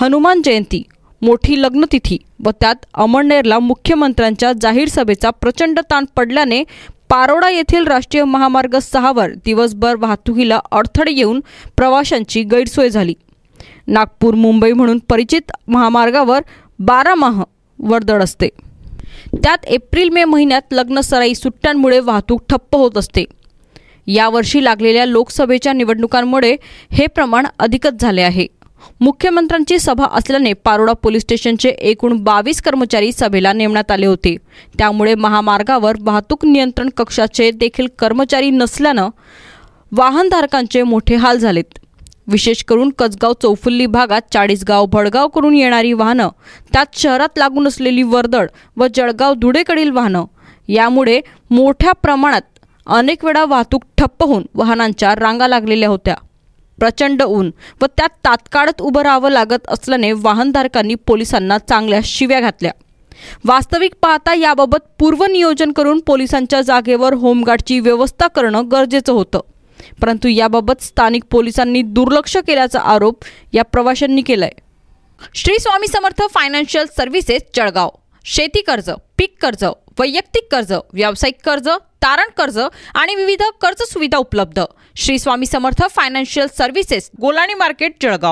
हनुमान जयंती मोठी लग्नतिथी व त्यात अमळनेरला मुख्यमंत्र्यांच्या जाहीर सभेचा प्रचंड ताण पडल्याने पारोडा येथील राष्ट्रीय महामार्ग सहावर दिवसभर वाहतुकीला अडथळे येऊन प्रवाशांची गैरसोय झाली नागपूर मुंबई म्हणून परिचित महामार्गावर माह वर्दळ असते त्यात एप्रिल मे महिन्यात लग्नसराई सुट्ट्यांमुळे वाहतूक ठप्प होत असते यावर्षी लागलेल्या लोकसभेच्या निवडणुकांमुळे हे प्रमाण अधिकच झाले आहे मुख्यमंत्र्यांची सभा असल्याने पारोडा पोलीस स्टेशनचे एकूण बावीस कर्मचारी सभेला नेमण्यात आले होते त्यामुळे महामार्गावर वाहतूक नियंत्रण कक्षाचे देखील कर्मचारी नसल्यानं वाहनधारकांचे मोठे हाल झालेत विशेष करून कचगाव चौफुल्ली भागात चाळीसगाव भडगाव करून येणारी वाहनं त्यात शहरात लागून असलेली वर्दळ व जळगाव धुळेकडील वाहनं यामुळे मोठ्या प्रमाणात अनेक वेळा वाहतूक ठप्प होऊन वाहनांच्या रांगा लागलेल्या होत्या प्रचंड ऊन व त्यात तात्काळत उभं राहावं लागत असल्याने वाहनधारकांनी पोलिसांना चांगल्या शिव्या घातल्या वास्तविक पाहता याबाबत पूर्वनियोजन करून पोलिसांच्या जागेवर होमगार्डची व्यवस्था करणं गरजेचं होतं परंतु याबाबत स्थानिक पोलिसांनी दुर्लक्ष केल्याचा आरोप या प्रवाशांनी केलाय श्री स्वामी समर्थ फायनान्शियल सर्व्हिसेस जळगाव शेती कर्ज पीक कर्ज वैयक्तिक कर्ज व्यावसायिक कर्ज तारण कर्ज आणि विविध कर्ज सुविधा उपलब्ध Shri Swami Samarth financial services Golani market Jalgaon